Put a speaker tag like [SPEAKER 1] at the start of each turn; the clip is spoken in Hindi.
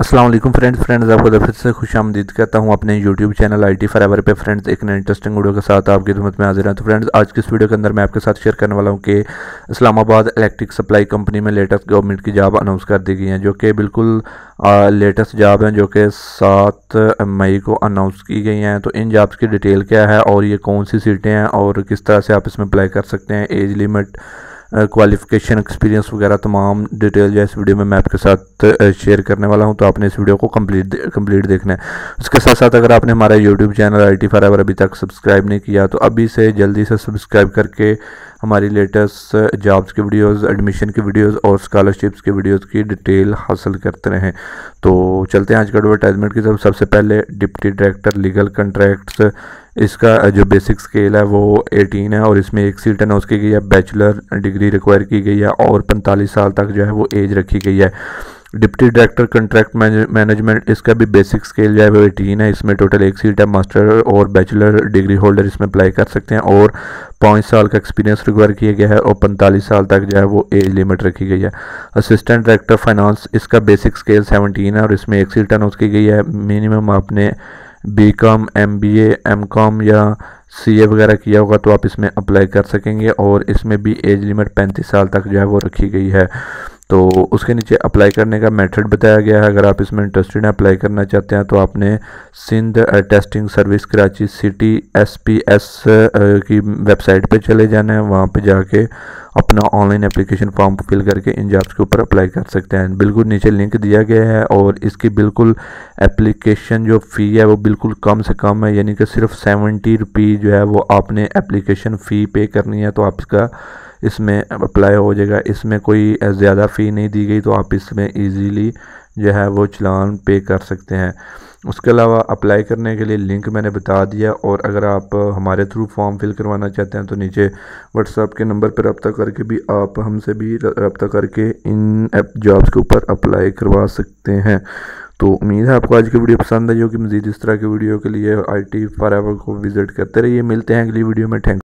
[SPEAKER 1] असलम फ्रेंड्स फ्रेंड्स आपको तो फिर से खुश आमदीद कहता हूँ अपने YouTube channel I T forever पे फ्रेंड्स एक नए इंटरेस्टिंग वीडियो के साथ आपकी खिदमत में हाजिर हैं तो फ्रेंड्स आज की इस वीडियो के अंदर मैं आपके साथ शेयर करने वाला हूँ कि इस्लामाबाद इलेक्ट्रिक सप्लाई कंपनी में लेटेस्ट गवर्नमेंट की जॉब अनाउंस कर दी गई हैं जो कि बिल्कुल लेटेस्ट जॉब हैं जो कि सात मई को अनाउंस की गई हैं तो इन जॉब्स की डिटेल क्या है और ये कौन सी सीटें हैं और किस तरह से आप इसमें अप्लाई कर सकते हैं एज लिमिट क्वालिफिकेशन एक्सपीरियंस वगैरह तमाम डिटेल जो इस वीडियो में मैं आपके साथ शेयर करने वाला हूँ तो आपने इस वीडियो को कंप्लीट कंप्लीट देखना है उसके साथ साथ अगर आपने हमारा यूट्यूब चैनल आई टी अभी तक सब्सक्राइब नहीं किया तो अभी से जल्दी से सब्सक्राइब करके हमारी लेटेस्ट जॉब्स uh, की वीडियोस एडमिशन की वीडियोस और स्कॉलरशिप्स की वीडियोस की डिटेल हासिल करते रहें तो चलते हैं आज का एडवर्टाइजमेंट की तरफ सबसे पहले डिप्टी डायरेक्टर लीगल कंट्रैक्ट्स इसका uh, जो बेसिक स्केल है वो 18 है और इसमें एक सीट अनाउंस की गई है बैचलर डिग्री रिक्वायर की गई है और पैंतालीस साल तक जो है वो एज रखी गई है डिप्टी डायरेक्टर कंट्रैक्ट मैनेजमेंट इसका भी बेसिक स्केल जो है वो एटीन है इसमें टोटल एक सीट है मास्टर और बैचलर डिग्री होल्डर इसमें अप्लाई कर सकते हैं और पाँच साल का एक्सपीरियंस रिक्वायर किया गया है और पैंतालीस साल तक जो है वो एज लिमिट रखी गई है असिस्टेंट डायरेक्टर फाइनेंस इसका बेसिक स्केल सेवनटीन है और इसमें एक सीट अनाउंस की गई है मिनिमम आपने B com M B M com या सी ए वगैरह किया होगा तो आप इसमें अप्लाई कर सकेंगे और इसमें भी एज लिमिट पैंतीस साल तक जो है वो रखी गई है तो उसके नीचे अप्लाई करने का मेथड बताया गया है अगर आप इसमें इंटरेस्टेड हैं अप्लाई करना चाहते हैं तो आपने Sindh testing service Karachi city SPS की वेबसाइट पर चले जाना है वहाँ पर जाके अपना ऑनलाइन एप्लीकेशन फॉर्म फिल करके इन जॉब्स के ऊपर अप्लाई कर सकते हैं बिल्कुल नीचे लिंक दिया गया है और इसकी बिल्कुल एप्लीकेशन जो फ़ी है वो बिल्कुल कम से कम है यानी कि सिर्फ सेवेंटी रुपी जो है वो आपने एप्लीकेशन फ़ी पे करनी है तो आप इसका इसमें अप्लाई हो जाएगा इसमें कोई ज़्यादा फ़ी नहीं दी गई तो आप इसमें ईजीली जो है वो चलान पे कर सकते हैं उसके अलावा अप्लाई करने के लिए लिंक मैंने बता दिया और अगर आप हमारे थ्रू फॉर्म फिल करवाना चाहते हैं तो नीचे व्हाट्सअप के नंबर पर रब्ता करके भी आप हमसे भी रब्ता करके इन एप जॉब्स के ऊपर अप्लाई करवा सकते हैं तो उम्मीद है आपको आज की वीडियो पसंद आई होगी मज़ीद इस तरह की वीडियो के लिए आई टी फॉर एवर को विज़िट करते रहिए मिलते हैं अगली वीडियो में थैंक